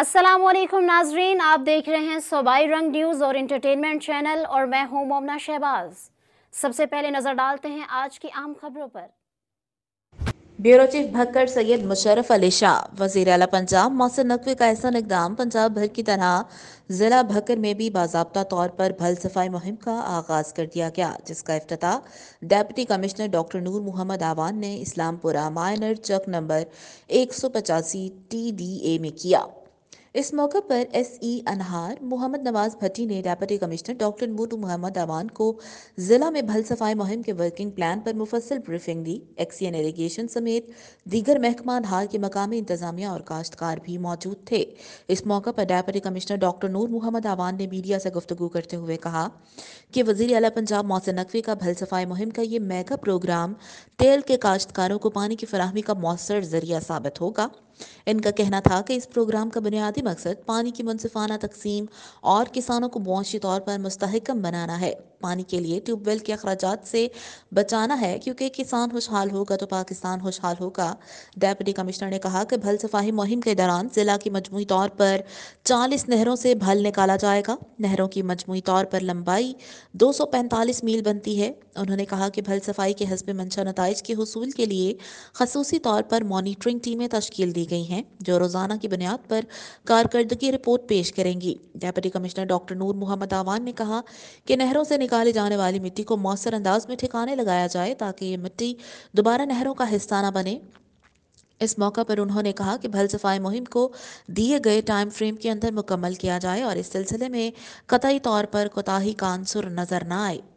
असलम नाजरीन आप देख रहे हैं सोबाई रंग न्यूज़ और इंटरटेनमेंट चैनल और मैं हूं मोमना शहबाज सबसे पहले नज़र डालते हैं आज की आम खबरों पर ब्यूरो चीफ भक्कर सैयद मुशरफ अली शाह वजीर अला पंजाब मौसम नकवी का ऐसा इकदाम पंजाब भर की तरह ज़िला भक्कर में भी बाबा तौर पर भल सफाई मुहिम का आगाज़ कर दिया गया जिसका अफ्ताह deputy commissioner doctor Noor Muhammad Awan ने इस्लामपुरा माइनर चक नंबर एक सौ पचासी टी डी ए में किया इस मौके पर एस ई अनहार मोहम्मद नवाज भट्टी ने डेप्यूटी कमिश्नर डॉक्टर मोटू मोहम्मद अवान को जिला में भल सफाई मुहिम के वर्किंग प्लान पर मुफसल ब्रीफिंग दी एक्सीएन इरीगेशन e समेत दीगर महकमा अनहार के मकामी इंतजामिया और काश्तकार भी मौजूद थे इस मौके पर deputy commissioner doctor Noor Muhammad Awan ने मीडिया से गुफ्तु करते हुए कहा कि वजीर अला पंजाब मौसम नकवी का भल सफाई मुहिम का ये मेगा प्रोग्राम तेल के काश्तकारों को पानी की फरहमी का मौसर जरिया साबित होगा इनका कहना था कि इस प्रोग्राम का बुनियादी मकसद पानी की मुनफाना तकसीम और किसानों को मुआशी तौर पर मुस्तकम बनाना है पानी के लिए ट्यूबवेल के अखराज से बचाना है क्योंकि किसान खुशहाल होगा तो पाकिस्तान खुशहाल होगा डेप्टी कमिश्नर ने कहा कि भल सफाही मुहिम के दौरान ज़िला की मजमू तौर पर चालीस नहरों से भल निकाला जाएगा नहरों की मजमू तौर पर लंबाई दो सौ पैंतालीस मील बनती है उन्होंने कहा कि भल सफाई के हसब मंशा नतज के हसूल के लिए खसूसी तौर पर मॉनिटरिंग टीमें तश्कील दी गई हैं जो रोज़ाना की बुनियाद पर कारकर्दगी रिपोर्ट पेश करेंगी deputy commissioner doctor Noor Muhammad Awan ने कहा कि नहरों से निकाले जाने वाली मिट्टी को मौसर अंदाज में ठिकाने लगाया जाए ताकि ये मिट्टी दोबारा नहरों का हिस्सा न बने इस मौका पर उन्होंने कहा कि भल सफाई मुहिम को दिए गए टाइम फ्रेम के अंदर मुकम्मल किया जाए और इस सिलसिले में कतई तौर पर कोताही कानसुर नजर न आए